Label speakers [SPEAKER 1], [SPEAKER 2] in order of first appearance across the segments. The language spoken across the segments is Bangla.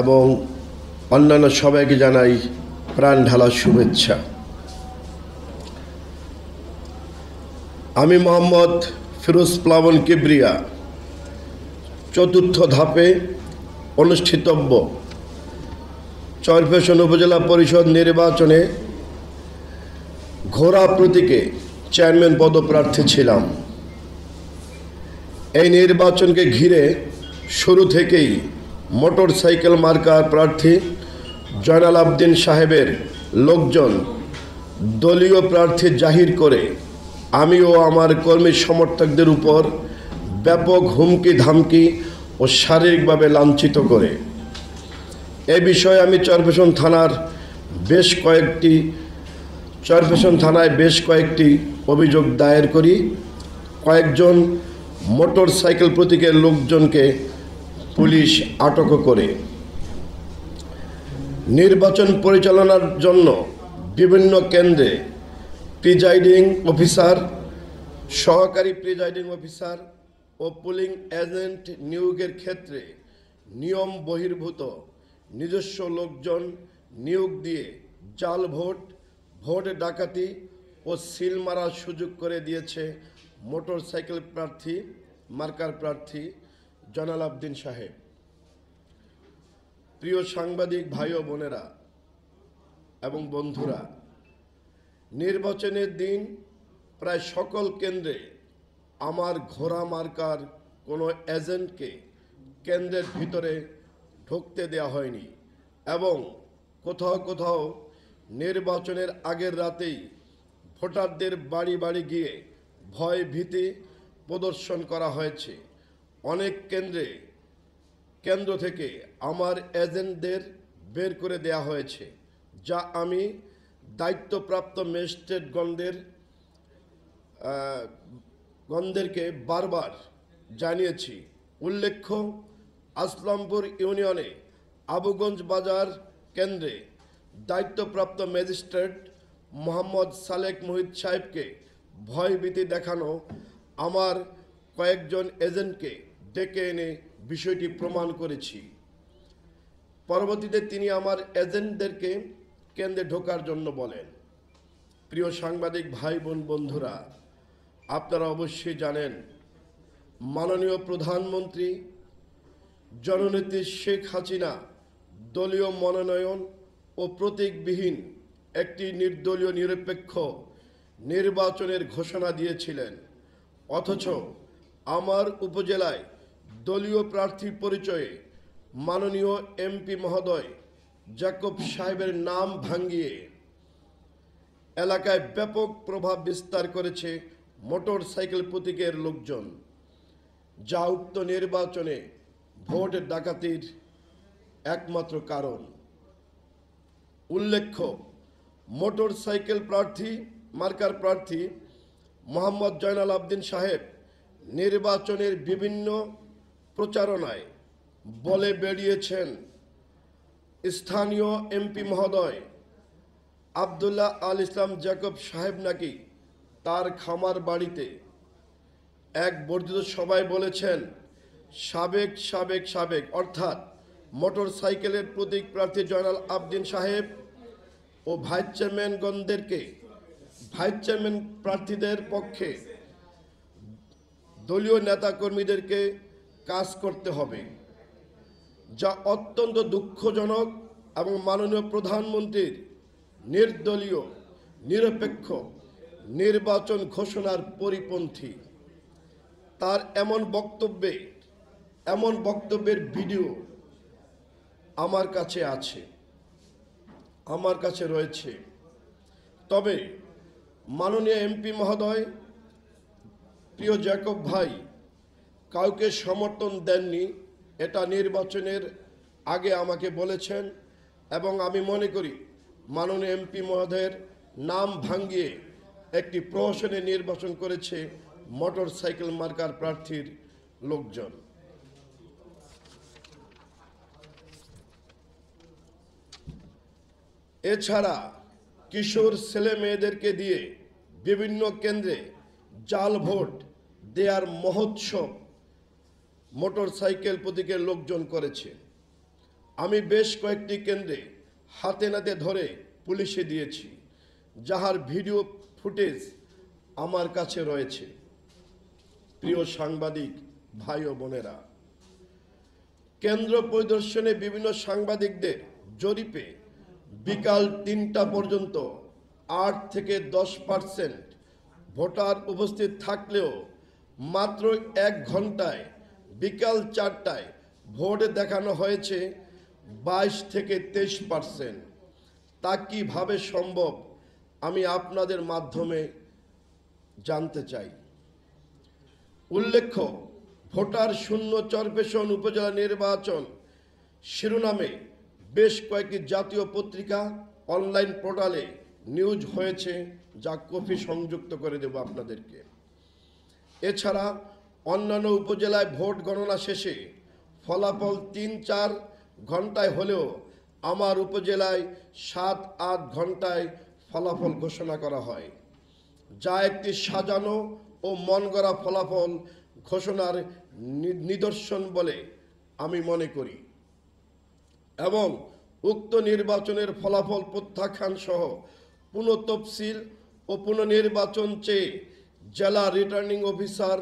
[SPEAKER 1] এবং অন্যান্য সবাইকে জানাই প্রাণ ঢালার শুভেচ্ছা আমি মোহাম্মদ ফিরোজ প্লাবন কিবরিয়া চতুর্থ ধাপে অনুষ্ঠিতব্য চরফেশন উপজেলা পরিষদ নির্বাচনে ঘোড়া প্রতীকে চেয়ারম্যান পদপ্রার্থী ছিলাম এই নির্বাচনকে ঘিরে শুরু থেকেই মোটর সাইকেল মার্কার প্রার্থী জয়নাল আবদিন সাহেবের লোকজন দলীয় প্রার্থী জাহির করে আমি ও আমার কর্মী সমর্থকদের উপর ব্যাপক হুমকি ধামকি ও শারীরিকভাবে লাঞ্ছিত করে এ বিষয়ে আমি চরপেশন থানার বেশ কয়েকটি চরপেশন থানায় বেশ কয়েকটি অভিযোগ দায়ের করি কয়েকজন মোটর সাইকেল প্রতীকের লোকজনকে পুলিশ আটকও করে নির্বাচন পরিচালনার জন্য বিভিন্ন কেন্দ্রে প্রিজাইডিং অফিসার সহকারী প্রিজাইডিং অফিসার ও পুলিং এজেন্ট নিয়োগের ক্ষেত্রে নিয়ম বহির্ভূত নিজস্ব লোকজন নিয়োগ দিয়ে জাল ভোট ভোট ডাকাতি ও সিল মারার সুযোগ করে দিয়েছে মোটরসাইকেল প্রার্থী মার্কার প্রার্থী জানাল আবদিন সাহেব প্রিয় সাংবাদিক ভাই ও বোনেরা এবং বন্ধুরা নির্বাচনের দিন প্রায় সকল কেন্দ্রে আমার ঘোড়া মার্কার কোনো এজেন্টকে কেন্দ্রের ভিতরে ঢুকতে দেয়া হয়নি এবং কোথাও কোথাও নির্বাচনের আগের রাতেই ভোটারদের বাড়ি বাড়ি গিয়ে ভয় ভীতি প্রদর্শন করা হয়েছে অনেক কেন্দ্রে কেন্দ্র থেকে আমার এজেন্টদের বের করে দেয়া হয়েছে যা আমি দায়িত্বপ্রাপ্ত ম্যাজিস্ট্রেটগণদের গণদেরকে বারবার জানিয়েছি উল্লেখ্য আসলামপুর ইউনিয়নে আবুগঞ্জ বাজার কেন্দ্রে দায়িত্বপ্রাপ্ত ম্যাজিস্ট্রেট মোহাম্মদ সালেক মোহিত সাহেবকে ভয়ভীতি দেখানো আমার কয়েকজন এজেন্টকে ডেকে এনে বিষয়টি প্রমাণ করেছি পরবর্তীতে তিনি আমার এজেন্টদেরকে কেন্দ্রে ঢোকার জন্য বলেন প্রিয় সাংবাদিক ভাই বোন বন্ধুরা আপনারা অবশ্যই জানেন মাননীয় প্রধানমন্ত্রী জননেত্রী শেখ হাসিনা দলীয় মনোনয়ন ও প্রতীকবিহীন একটি নির্দলীয় নিরপেক্ষ নির্বাচনের ঘোষণা দিয়েছিলেন অথচ আমার উপজেলায় দলীয় প্রার্থীর পরিচয়ে মাননীয় এমপি মহোদয় জাকব সাহেবের নাম ভাঙ্গিয়ে এলাকায় ব্যাপক প্রভাব বিস্তার করেছে মোটর সাইকেল প্রতীকের লোকজন যা উক্ত নির্বাচনে ভোট ডাকাতির একমাত্র কারণ উল্লেখ্য মোটর সাইকেল প্রার্থী মার্কার প্রার্থী মোহাম্মদ জয়নাল আবদিন সাহেব নির্বাচনের বিভিন্ন প্রচারণায় বলে বেরিয়েছেন স্থানীয় এমপি মহোদয় আবদুল্লাহ আল ইসলাম জ্যাকব সাহেব নাকি তার খামার বাড়িতে এক বর্ধিত সবাই বলেছেন সাবেক সাবেক সাবেক অর্থাৎ মোটর সাইকেলের প্রতীক প্রার্থী জয়নাল আবদিন সাহেব ও ভাইস চেয়ারম্যানগণদেরকে ভাইস চেয়ারম্যান প্রার্থীদের পক্ষে দলীয় নেতাকর্মীদেরকে কাজ করতে হবে যা অত্যন্ত দুঃখজনক এবং মাননীয় প্রধানমন্ত্রীর নির্দলীয় নিরপেক্ষ নির্বাচন ঘোষণার পরিপন্থী তার এমন বক্তব্যে এমন বক্তব্যের ভিডিও আমার কাছে আছে আমার কাছে রয়েছে তবে মাননীয় এমপি মহোদয় প্রিয় জ্যাকব ভাই কাউকে সমর্থন দেননি এটা নির্বাচনের আগে আমাকে বলেছেন এবং আমি মনে করি মাননীয় এমপি মহোদয়ের নাম ভাঙ্গিয়ে একটি প্রহসনে নির্বাচন করেছে মোটর সাইকেল মার্কার প্রার্থীর লোকজন এছাড়া কিশোর ছেলে মেয়েদেরকে দিয়ে বিভিন্ন কেন্দ্রে জাল ভোট দেয়ার মহোৎসব মোটর সাইকেল প্রতীকের লোকজন করেছে আমি বেশ কয়েকটি কেন্দ্রে হাতে নাতে ধরে পুলিশে দিয়েছি যাহার ভিডিও ফুটেজ আমার কাছে রয়েছে প্রিয় সাংবাদিক ভাই ও বোনেরা কেন্দ্র পরিদর্শনে বিভিন্ন সাংবাদিকদের জরিপে বিকাল তিনটা পর্যন্ত আট থেকে দশ পার্সেন্ট ভোটার উপস্থিত থাকলেও মাত্র এক ঘন্টায় বিকাল চারটায় ভোট দেখানো হয়েছে বাইশ থেকে তেইশ পার্সেন্ট তা কীভাবে সম্ভব আমি আপনাদের মাধ্যমে জানতে চাই উল্লেখ্য ভোটার শূন্য চরপেশন উপজেলা নির্বাচন শিরোনামে বেশ কয়েকটি জাতীয় পত্রিকা অনলাইন পোর্টালে নিউজ হয়েছে যা কফি সংযুক্ত করে দেব আপনাদেরকে এছাড়া অন্যান্য উপজেলায় ভোট গণনা শেষে ফলাফল তিন চার ঘন্টায় হলেও আমার উপজেলায় সাত আট ঘন্টায় ফলাফল ঘোষণা করা হয় যা একটি সাজানো ও মন গড়া ফলাফল ঘোষণার নিদর্শন বলে আমি মনে করি এবং উক্ত নির্বাচনের ফলাফল প্রত্যাখ্যান সহ পুনঃ তফসিল ও পুনর্নির্বাচন চেয়ে জেলা রিটার্নিং অফিসার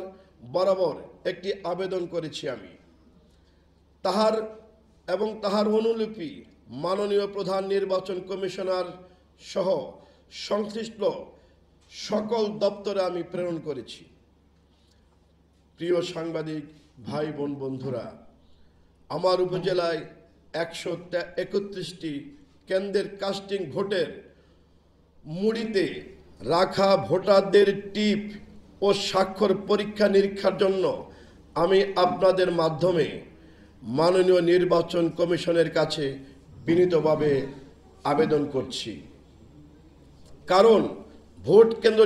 [SPEAKER 1] বরাবর একটি আবেদন করেছি আমি তাহার এবং তাহার অনুলিপি মাননীয় প্রধান নির্বাচন কমিশনার সহ সংশ্লিষ্ট সকল দপ্তরে আমি প্রেরণ করেছি প্রিয় সাংবাদিক ভাই বোন বন্ধুরা আমার উপজেলায় একশো একত্রিশটি কেন্দ্রের কাস্টিং ভোটের মুড়িতে রাখা ভোটারদের টিপ ও স্বাক্ষর পরীক্ষা নিরীক্ষার জন্য আমি আপনাদের মাধ্যমে মাননীয় নির্বাচন কমিশনের কাছে বিনীতভাবে আবেদন করছি কারণ ভোট কেন্দ্র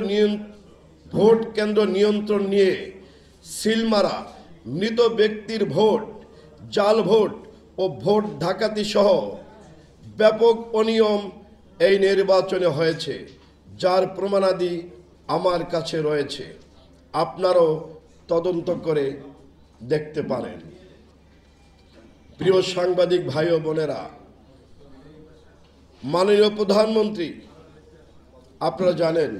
[SPEAKER 1] ভোট কেন্দ্র নিয়ন্ত্রণ নিয়ে সিলমারা মৃত ব্যক্তির ভোট জাল ভোট ও ভোট ঢাকাতি সহ ব্যাপক অনিয়ম এই নির্বাচনে হয়েছে যার প্রমাণাদি আমার কাছে রয়েছে আপনারও তদন্ত করে দেখতে পারেন প্রিয় সাংবাদিক ভাই ও বোনেরা মাননীয় প্রধানমন্ত্রী আপনারা জানেন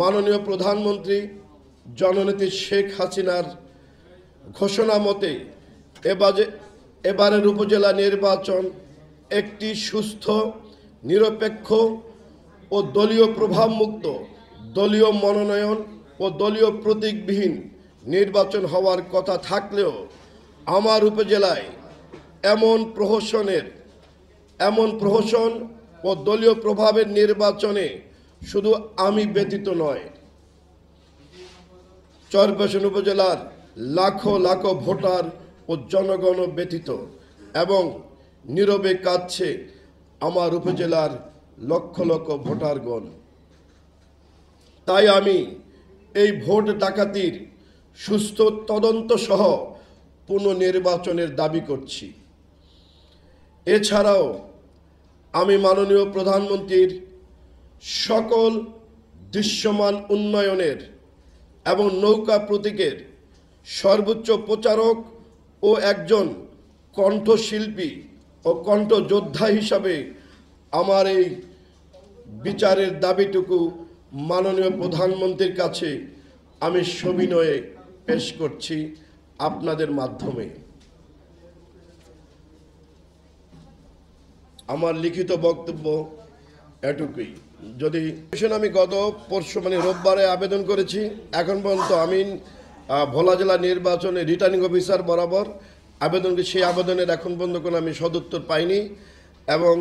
[SPEAKER 1] মাননীয় প্রধানমন্ত্রী জননেত্রী শেখ হাসিনার ঘোষণা মতে এবারে এবারের উপজেলা নির্বাচন একটি সুস্থ নিরপেক্ষ ও দলীয় প্রভাবমুক্ত দলীয় মনোনয়ন ও দলীয় প্রতীকবিহীন নির্বাচন হওয়ার কথা থাকলেও আমার উপজেলায় এমন প্রহসনের এমন প্রহসন ও দলীয় প্রভাবের নির্বাচনে শুধু আমি ব্যতীত নয় চরপেশন উপজেলার লাখো লাখো ভোটার ও জনগণ ব্যতীত এবং নীরবে কাঁদছে আমার উপজেলার লক্ষ লক্ষ ভোটারগণ তাই আমি এই ভোট ডাকাতির সুস্থ তদন্ত সহ পুনর্নির্বাচনের দাবি করছি এছাড়াও আমি মাননীয় প্রধানমন্ত্রীর সকল দৃশ্যমান উন্নয়নের এবং নৌকা প্রতীকের সর্বোচ্চ প্রচারক ও একজন কণ্ঠশিল্পী ও কণ্ঠযোদ্ধা হিসাবে আমার এই বিচারের দাবিটুকু মাননীয় প্রধানমন্ত্রীর কাছে আমি সবিনয়ে পেশ করছি আপনাদের মাধ্যমে আমার লিখিত বক্তব্য এটুকুই যদি আমি গত পরশু মানে রোববারে আবেদন করেছি এখন পর্যন্ত আমি ভোলা জেলা নির্বাচনে রিটার্নিং অফিসার বরাবর আবেদন সেই আবেদনের এখন পর্যন্ত কোনো আমি সদুত্তর পাইনি এবং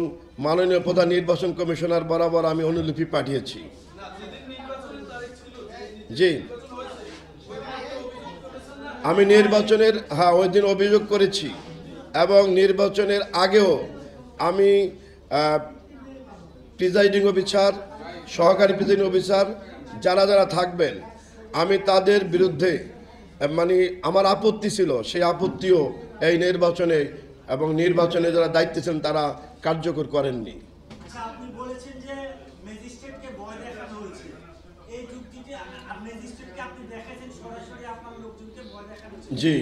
[SPEAKER 1] মাননীয় প্রধান নির্বাচন কমিশনার বরাবর আমি অনুলিপি পাঠিয়েছি জি আমি নির্বাচনের হ্যাঁ ওই দিন অভিযোগ করেছি এবং নির্বাচনের আগেও আমি প্রিজাইডিং অফিসার সহকারী প্রিজাইডিং অফিসার যারা যারা থাকবেন আমি তাদের বিরুদ্ধে মানে আমার আপত্তি ছিল সেই আপত্তিও এই নির্বাচনে এবং নির্বাচনে যারা দায়িত্বে ছিলেন তারা কার্যকর করেননি আচ্ছা, জি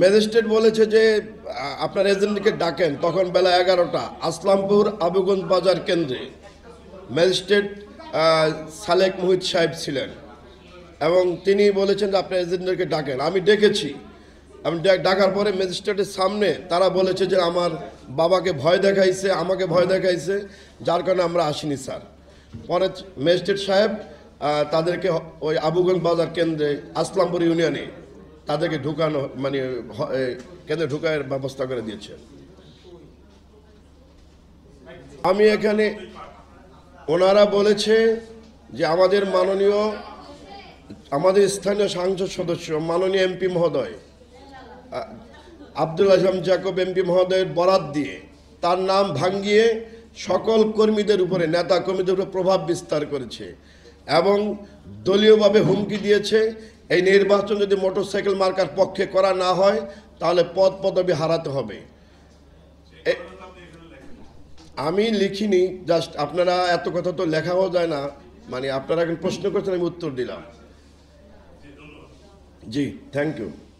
[SPEAKER 1] ম্যাজিস্ট্রেট বলেছে যে আপনার এজেন্টকে ডাকেন তখন বেলা এগারোটা আসলামপুর আবুগঞ্জ বাজার কেন্দ্রে ম্যাজিস্ট্রেট সালেক মুহিত সাহেব ছিলেন এবং তিনি বলেছেন যে আপনার এজেন্টদেরকে ডাকেন আমি ডেকেছি আমি ডাকার পরে ম্যাজিস্ট্রেটের সামনে তারা বলেছে যে আমার বাবাকে ভয় দেখাইছে আমাকে ভয় দেখাইছে যার কারণে আমরা আসিনি স্যার পরে ম্যাজিস্ট্রেট সাহেব তাদেরকে ওই আবুগঞ্জ বাজার কেন্দ্রে আসলামপুর ইউনিয়নে তাদেরকে ঢুকানো মানে কেন্দ্রে ঢুকার ব্যবস্থা করে দিয়েছে আমি এখানে ওনারা বলেছে যে আমাদের মাননীয় আমাদের স্থানীয় সাংসদ সদস্য মাননীয় এমপি মহোদয় আব্দুল আজম জাকব এমপি মহোদয়ের বরাত দিয়ে তার নাম ভাঙ্গিয়ে সকল কর্মীদের উপরে নেতা কর্মীদের উপরে প্রভাব বিস্তার করেছে এবং দলীয়ভাবে হুমকি দিয়েছে এই নির্বাচন যদি মোটরসাইকেল মার্কার পক্ষে করা না হয় তাহলে পদ পদবি হারাতে হবে আমি লিখিনি জাস্ট আপনারা এত কথা তো লেখাও যায় না মানে আপনারা এখন প্রশ্ন করছেন আমি উত্তর দিলাম জি থ্যাংক ইউ